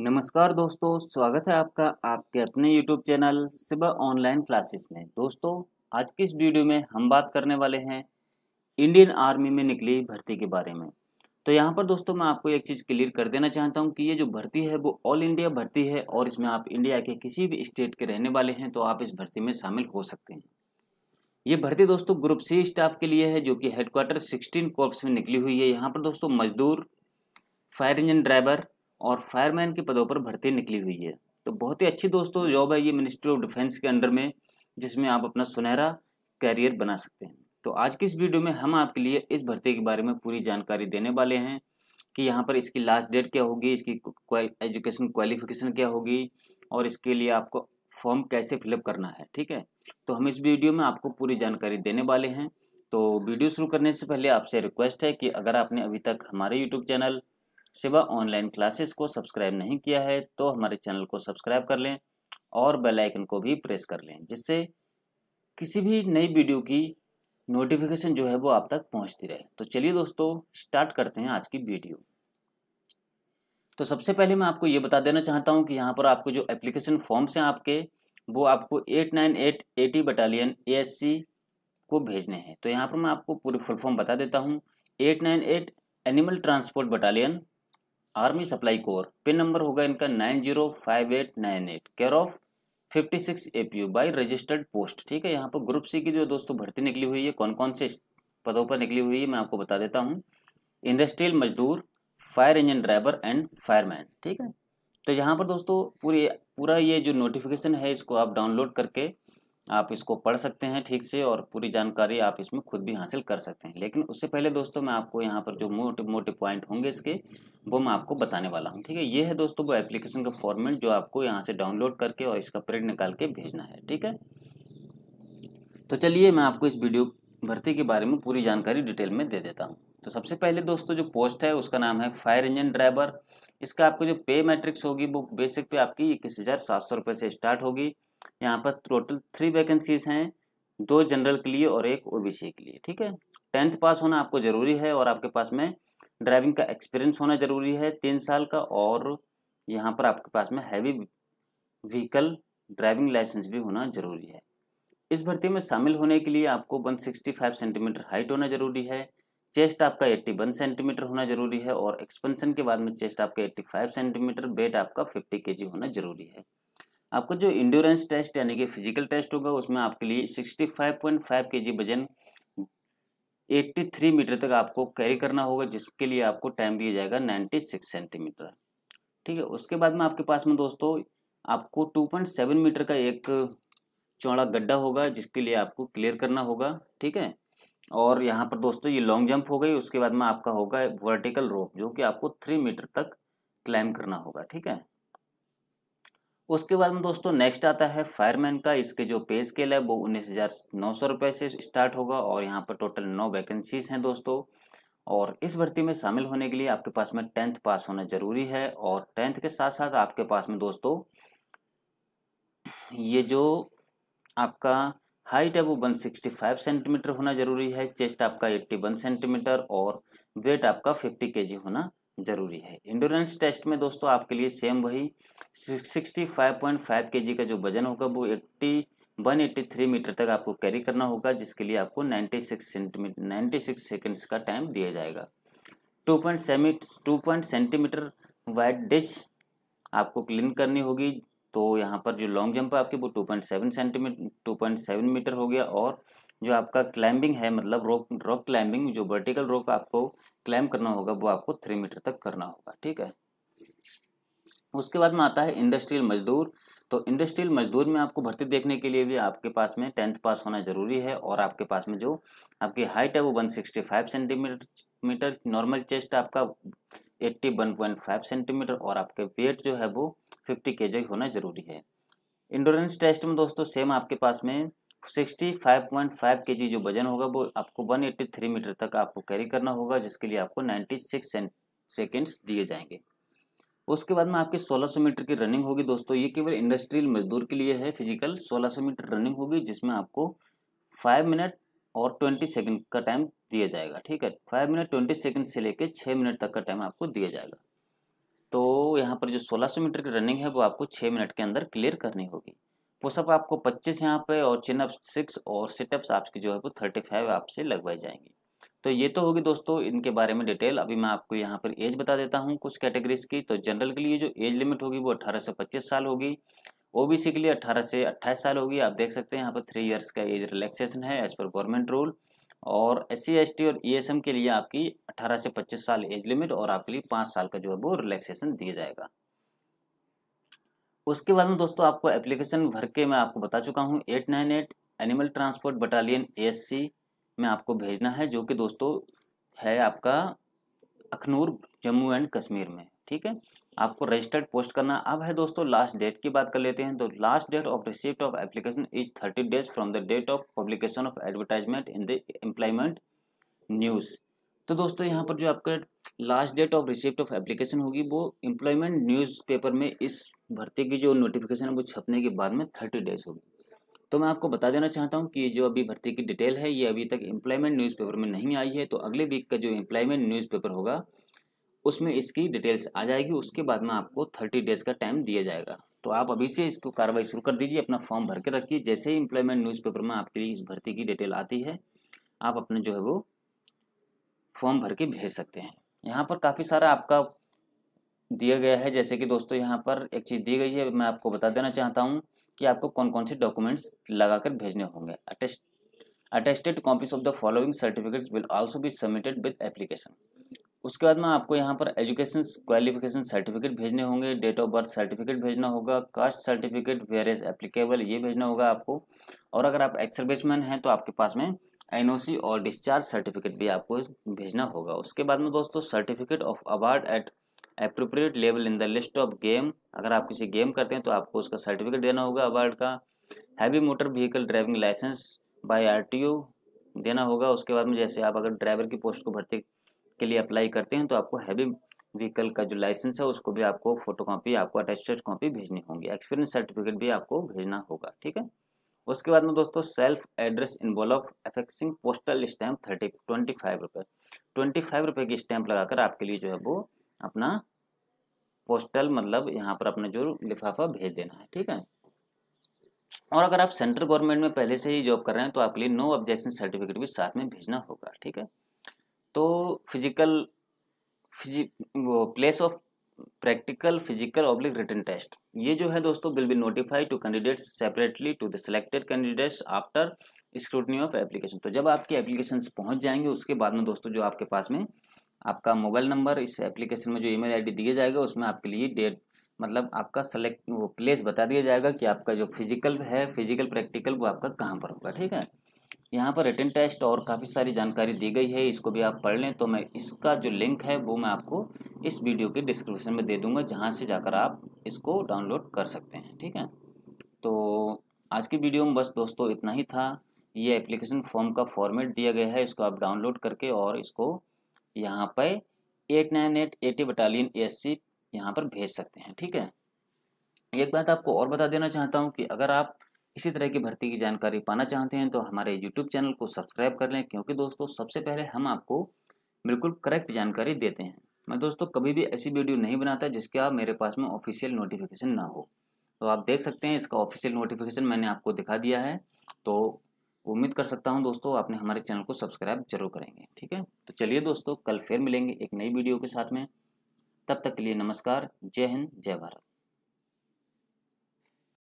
नमस्कार दोस्तों स्वागत है आपका आपके अपने YouTube channel Siba online classes में दोस्तों आज की इस वीडियो में हम बात करने वाले हैं इंडियन आर्मी में निकली भर्ती के बारे में तो यहाँ पर दोस्तों मैं आपको एक चीज़ क्लियर कर देना चाहता हूँ कि ये जो भर्ती है वो ऑल इंडिया भर्ती है और इसमें आप इंडिया के किसी भी स्टेट के रहने वाले हैं तो आप इस भर्ती में शामिल हो सकते हैं ये भर्ती दोस्तों ग्रुप सी स्टाफ के लिए है जो कि हेडक्वार्टर सिक्सटीन कॉर्प्स में निकली हुई है यहाँ पर दोस्तों मजदूर फायर इंजन ड्राइवर और फायरमैन के पदों पर भर्ती निकली हुई है तो बहुत ही अच्छी दोस्तों जॉब है ये मिनिस्ट्री ऑफ डिफेंस के अंडर में जिसमें आप अपना सुनहरा कैरियर बना सकते हैं तो आज की इस वीडियो में हम आपके लिए इस भर्ती के बारे में पूरी जानकारी देने वाले हैं कि यहाँ पर इसकी लास्ट डेट क्या होगी इसकी एजुकेशन क्वालिफिकेशन क्या होगी और इसके लिए आपको फॉर्म कैसे फिलअप करना है ठीक है तो हम इस वीडियो में आपको पूरी जानकारी देने वाले हैं तो वीडियो शुरू करने से पहले आपसे रिक्वेस्ट है कि अगर आपने अभी तक हमारे YouTube channel Siva online classes को सब्सक्राइब नहीं किया है तो हमारे चैनल को सब्सक्राइब कर लें और बेल आइकन को भी प्रेस कर लें जिससे किसी भी नई वीडियो की नोटिफिकेशन जो है वो आप तक पहुंचती रहे तो चलिए दोस्तों स्टार्ट करते हैं आज की वीडियो तो सबसे पहले मैं आपको ये बता देना चाहता हूँ कि यहाँ पर आपको जो एप्लीकेशन फॉर्म्स हैं आपके वो आपको eight nine eight AT battalion A को भेजने हैं तो यहाँ पर मैं आपको पूरे फुल फॉर्म बता देता हूँ eight nine eight animal transport battalion army supply corps pin number होगा इनका nine zero five eight nine eight care of fifty six A P U by registered post ठीक है यहाँ पर ग्रुप सी की जो दोस्तों भर्ती निकली हुई है कौन कौन से पदों पर निकली हुई है मैं आपको बता देता हूँ इंडस्ट्रियल मजदूर fire engine driver and fireman ठीक है तो यहाँ पर दोस्तों पूरी पूरा ये जो नोटिफिकेशन है इसको आप डाउनलोड करके आप इसको पढ़ सकते हैं ठीक से और पूरी जानकारी आप इसमें खुद भी हासिल कर सकते हैं लेकिन उससे पहले दोस्तों मैं आपको यहाँ पर जो मोटे मोटे पॉइंट होंगे इसके वो मैं आपको बताने वाला हूँ ठीक है ये है दोस्तों वो एप्लीकेशन का फॉर्मेट जो आपको यहाँ से डाउनलोड करके और इसका प्रिंट निकाल के भेजना है ठीक है तो चलिए मैं आपको इस वीडियो भर्ती के बारे में पूरी जानकारी डिटेल में दे देता हूँ तो सबसे पहले दोस्तों जो पोस्ट है उसका नाम है फायर इंजन ड्राइवर इसका आपको जो पे मैट्रिक्स होगी वो बेसिक पे आपकी इक्कीस हज़ार सात सौ रुपये से स्टार्ट होगी यहाँ पर टोटल थ्री वैकेंसीज हैं दो जनरल के लिए और एक ओबीसी के लिए ठीक है टेंथ पास होना आपको ज़रूरी है और आपके पास में ड्राइविंग का एक्सपीरियंस होना ज़रूरी है तीन साल का और यहाँ पर आपके पास में हैवी व्हीकल ड्राइविंग लाइसेंस भी होना ज़रूरी है इस भर्ती में शामिल होने के लिए आपको 165 सेंटीमीटर हाइट होना ज़रूरी है चेस्ट आपका 81 सेंटीमीटर होना ज़रूरी है और एक्सपेंशन के बाद में चेस्ट आपका 85 सेंटीमीटर वेट आपका 50 के होना ज़रूरी है आपका जो इंड्योरेंस टेस्ट यानी कि फिजिकल टेस्ट होगा उसमें आपके लिए 65.5 केजी वजन 83 मीटर तक आपको कैरी करना होगा जिसके लिए आपको टाइम दिया जाएगा 96 सेंटीमीटर ठीक है उसके बाद में आपके पास में दोस्तों आपको 2.7 मीटर का एक चौड़ा गड्ढा होगा जिसके लिए आपको क्लियर करना होगा ठीक है और यहाँ पर दोस्तों ये लॉन्ग जंप हो गई उसके बाद में आपका होगा वर्टिकल रोप जो कि आपको थ्री मीटर तक क्लाइम करना होगा ठीक है उसके बाद में दोस्तों नेक्स्ट आता है फायरमैन का इसके जो पे स्केल है वो उन्नीस हज़ार नौ सौ रुपये से स्टार्ट होगा और यहाँ पर टोटल नौ वैकेंसीज हैं दोस्तों और इस भर्ती में शामिल होने के लिए आपके पास में टेंथ पास होना ज़रूरी है और टेंथ के साथ साथ आपके पास में दोस्तों ये जो आपका हाइट है वो 165 सेंटीमीटर होना ज़रूरी है चेस्ट आपका 81 सेंटीमीटर और वेट आपका 50 केजी होना जरूरी है इंडोरेंस टेस्ट में दोस्तों आपके लिए सेम वही सिक्सटी फाइव पॉइंट फाइव के जी का जो वजन होगा वो eighty one eighty three metre तक आपको कैरी करना होगा जिसके लिए आपको ninety six centimetre ninety six seconds का टाइम दिया जाएगा two point semi two point centimetre wide ditch आपको क्लीन करनी होगी तो यहाँ पर जो लॉन्ग जंप है आपकी वो two point seven centimetre two point seven metre हो गया और जो आपका क्लाइंबिंग है मतलब रॉक रॉक क्लाइंबिंग जो वर्टिकल रॉक आपको क्लाइंब करना होगा वो आपको थ्री मीटर तक करना होगा ठीक है उसके बाद में आता है इंडस्ट्रियल मजदूर तो इंडस्ट्रियल मजदूर में आपको भर्ती देखने के लिए भी आपके पास में टेंथ पास होना ज़रूरी है और आपके पास में जो आपकी हाइट है वो 165 सेंटीमीटर मीटर नॉर्मल चेस्ट आपका 81.5 सेंटीमीटर और आपके वेट जो है वो 50 के होना ज़रूरी है इंडोरेंस टेस्ट में दोस्तों सेम आपके पास में 65.5 केजी जो वजन होगा वो आपको 183 मीटर तक आपको कैरी करना होगा जिसके लिए आपको 96 सेकेंड्स दिए जाएंगे उसके बाद में आपकी 1600 मीटर की रनिंग होगी दोस्तों ये केवल इंडस्ट्रियल मजदूर के लिए है फिजिकल 1600 मीटर रनिंग होगी जिसमें आपको 5 मिनट और 20 सेकंड का टाइम दिया जाएगा ठीक है फाइव मिनट ट्वेंटी सेकेंड से लेकर छः मिनट तक का टाइम आपको दिया जाएगा तो यहाँ पर जो सोलह मीटर की रनिंग है वो आपको छः मिनट के अंदर क्लियर करनी होगी पुशअप आपको पच्चीस यहाँ पे और चिनअप सिक्स और सिटअप्स आपके जो है वो थर्टी फाइव आपसे लगवाई जाएंगी तो ये तो होगी दोस्तों इनके बारे में डिटेल अभी मैं आपको यहाँ पर एज बता देता हूँ कुछ कैटेगरीज की तो जनरल के लिए जो एज लिमिट होगी वो अट्ठारह से पच्चीस साल होगी ओबीसी के लिए अट्ठारह से अट्ठाईस साल होगी आप देख सकते हैं यहाँ पर थ्री ईयर्स का एज रिलैक्सेशन है एज पर गवर्नमेंट रूल और एस सी एस टी और ई एस एम के लिए आपकी अट्ठारह से पच्चीस साल एज लिमिट और आपके लिए पाँच साल का जो है वो रिलैक्सेशन दिया जाएगा उसके बाद में दोस्तों आपको एप्लीकेशन भर के मैं आपको बता चुका हूँ eight nine eight animal transport battalion ASC में आपको भेजना है जो कि दोस्तों है आपका अखनूर जम्मू एंड कश्मीर में ठीक है आपको रजिस्टर्ड पोस्ट करना अब है दोस्तों लास्ट डेट की बात कर लेते हैं तो last date of receipt of application is thirty days from the date of publication of advertisement in the employment news तो दोस्तों यहाँ पर जो आपका last date of receipt of application होगी वो एम्प्लॉयमेंट न्यूज़पेपर में इस भर्ती की जो नोटिफिकेशन है वो छपने के बाद में थर्टी डेज होगी तो मैं आपको बता देना चाहता हूँ कि जो अभी भर्ती की डिटेल है ये अभी तक एम्प्लॉयमेंट न्यूज़पेपर में नहीं आई है तो अगले वीक का जो एम्प्लॉयमेंट न्यूज़पेपर होगा उसमें इसकी डिटेल्स आ जाएगी उसके बाद में आपको थर्टी डेज़ का टाइम दिया जाएगा तो आप अभी से इसको कार्रवाई शुरू कर दीजिए अपना फॉर्म भर के रखिए जैसे ही एम्प्लॉयमेंट न्यूज़पेपर में आपके लिए इस भर्ती की डिटेल आती है आप अपने जो है वो फॉर्म भर के भेज सकते हैं यहाँ पर काफ़ी सारा आपका दिया गया है जैसे कि दोस्तों यहाँ पर एक चीज़ दी गई है मैं आपको बता देना चाहता हूँ कि आपको कौन कौन से डॉक्यूमेंट्स लगाकर भेजने होंगे attest attested copies of the following certificates will also be submitted with application उसके बाद में आपको यहाँ पर एजुकेशन क्वालिफिकेशन सर्टिफिकेट भेजने होंगे डेट ऑफ बर्थ सर्टिफिकेट भेजना होगा caste certificate where is applicable ये भेजना होगा आपको और अगर आप एक्सर्विसमैन हैं तो आपके पास में एनओसी और डिस्चार्ज सर्टिफिकेट भी आपको भेजना होगा उसके बाद में दोस्तों certificate of award at appropriate level in the list of game अगर आप किसी गेम करते हैं तो आपको उसका सर्टिफिकेट देना होगा अवार्ड का heavy motor vehicle driving licence by R देना होगा उसके बाद में जैसे आप अगर ड्राइवर की पोस्ट को भर्ती के लिए अप्लाई करते हैं तो आपको हैवी व्हीकल का जो लाइसेंस है उसको भी आपको फोटो आपको अटैचेड कॉपी भेजनी होगी एक्सपीरियंस सर्टिफिकेट भी आपको भेजना होगा ठीक है उसके बाद में दोस्तों self address envelope affixing postal stamp thirty twenty five रुपये ट्वेंटी फाइव रुपये की स्टैम्प लगाकर आपके लिए जो है वो अपना पोस्टल मतलब यहाँ पर अपना जो लिफाफा भेज देना है ठीक है और अगर आप सेंट्रल गवर्नमेंट में पहले से ही जॉब कर रहे हैं तो आपके लिए नो ऑब्जेक्शन सर्टिफिकेट भी साथ में भेजना होगा ठीक है तो फिजिकल फिजिक वो place of practical physical oblique return test ये जो है दोस्तों will be notified to candidates separately to the selected candidates after scrutiny of application तो जब आपकी एप्लीकेशन पहुंच जाएंगे उसके बाद में दोस्तों जो आपके पास में आपका मोबाइल नंबर इस एप्लीकेशन में जो ईमेल आईडी दिया जाएगा उसमें आपके लिए डेट मतलब आपका सेलेक्ट वो प्लेस बता दिया जाएगा कि आपका जो फिजिकल है फिजिकल प्रैक्टिकल वो आपका कहाँ पर होगा ठीक है यहाँ पर रिटर्न टेस्ट और काफ़ी सारी जानकारी दी गई है इसको भी आप पढ़ लें तो मैं इसका जो लिंक है वो मैं आपको इस वीडियो के डिस्क्रिप्शन में दे दूंगा जहाँ से जाकर आप इसको डाउनलोड कर सकते हैं ठीक है तो आज की वीडियो में बस दोस्तों इतना ही था ये एप्लीकेशन फॉर्म का फॉर्मेट दिया गया है इसको आप डाउनलोड करके और इसको यहाँ पर eight nine eight AT battalion A S C यहाँ पर भेज सकते हैं ठीक है एक बात आपको और बता देना चाहता हूँ कि अगर आप इसी तरह की भर्ती की जानकारी पाना चाहते हैं तो हमारे यूट्यूब चैनल को सब्सक्राइब कर लें क्योंकि दोस्तों सबसे पहले हम आपको बिल्कुल करेक्ट जानकारी देते हैं मैं दोस्तों कभी भी ऐसी वीडियो नहीं बनाता जिसके आप मेरे पास में ऑफिशियल नोटिफिकेशन ना हो तो आप देख सकते हैं इसका ऑफिशियल नोटिफिकेशन मैंने आपको दिखा दिया है तो उम्मीद कर सकता हूं दोस्तों आपने हमारे चैनल को सब्सक्राइब जरूर करेंगे ठीक है तो चलिए दोस्तों कल फिर मिलेंगे एक नई वीडियो के साथ में तब तक के लिए नमस्कार जय हिंद जय भारत